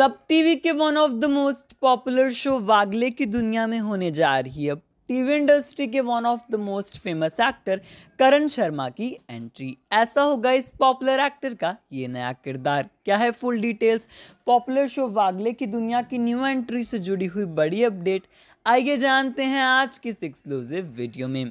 सब टीवी के one of the most popular show Wagle की दुनिया में होने जा रही है टीवी इंडस्ट्री के one of the most famous actor Karan Sharma की एंट्री ऐसा होगा इस पॉपुलर एक्टर का ये नया किरदार क्या है full details popular show Wagle की दुनिया की न्यू एंट्री से जुड़ी हुई बड़ी अपडेट आइए जानते हैं आज की एक्सक्लूसिव वीडियो में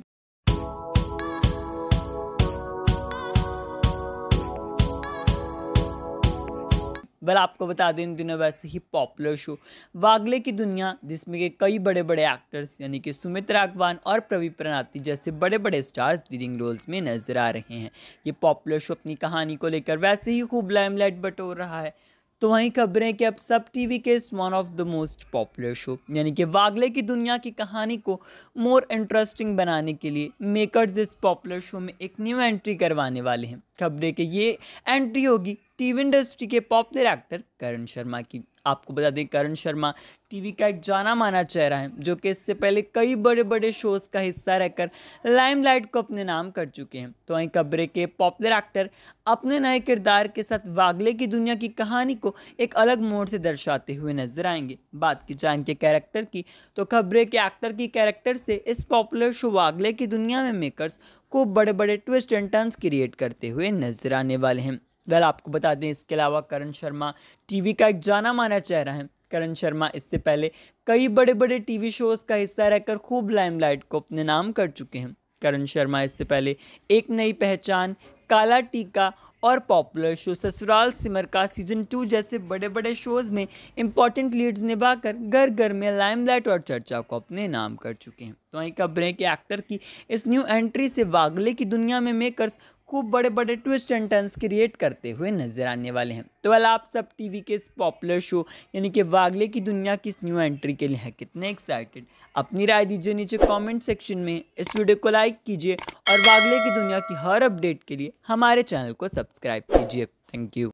वेल आपको बता दें इन दिनों वैसे ही पॉपुलर शो वागले की दुनिया जिसमें के कई बड़े बड़े एक्टर्स यानी कि सुमित राघवान और प्रवीण प्रणाती जैसे बड़े बड़े स्टार्स लीडिंग रोल्स में नजर आ रहे हैं ये पॉपुलर शो अपनी कहानी को लेकर वैसे ही खूब लाइमलाइट बटोर रहा है तो वहीं खबरें कि अब सब टीवी के one of the most popular show यानी कि वागले की दुनिया की कहानी को मोर इंटरेस्टिंग बनाने के लिए मेकर्स इस पॉपुलर शो में एक न्यू एंट्री करवाने वाले हैं खबरें कि ये एंट्री होगी टीवी इंडस्ट्री के पॉपुलर एक्टर करण शर्मा की आपको बता दें करण शर्मा टीवी का एक जाना माना चेहरा है जो कि इससे पहले कई बड़े बड़े शोज का हिस्सा रहकर लाइमलाइट को अपने नाम कर चुके हैं तो वहीं कब्रे के पॉपुलर एक्टर अपने नए किरदार के साथ वागले की दुनिया की कहानी को एक अलग मोड़ से दर्शाते हुए नजर आएंगे बात की जाए इनके कैरेक्टर की तो खबरे के एक्टर की कैरेक्टर से इस पॉपुलर शो वागले की दुनिया में मेकर्स को बड़े बड़े ट्विस्ट एंड टर्न्स क्रिएट करते हुए नजर आने वाले हैं वेल आपको बता दें इसके अलावा करण शर्मा टीवी का एक जाना माना चेहरा है करण शर्मा इससे पहले कई बड़े बड़े टीवी शोज़ का हिस्सा रहकर खूब लाइमलाइट को अपने नाम कर चुके हैं करण शर्मा इससे पहले एक नई पहचान काला टीका और पॉपुलर शो ससुराल सिमर का सीजन टू जैसे बड़े बड़े शोज़ में इंपॉर्टेंट लीड्स निभाकर घर घर में लाइमलाइट और चर्चा को अपने नाम कर चुके हैं तो वहीं खबरें कि एक्टर की इस न्यू एंट्री से वागले की दुनिया में मेकर्स खूब बड़े बड़े ट्विस्ट एंड टर्न्स क्रिएट करते हुए नजर आने वाले हैं तो वाला आप सब टीवी के इस पॉपुलर शो यानी कि वागले की दुनिया की इस न्यू एंट्री के लिए हैं कितने एक्साइटेड अपनी राय दीजिए नीचे कमेंट सेक्शन में इस वीडियो को लाइक कीजिए और वागले की दुनिया की हर अपडेट के लिए हमारे चैनल को सब्सक्राइब कीजिए थैंक यू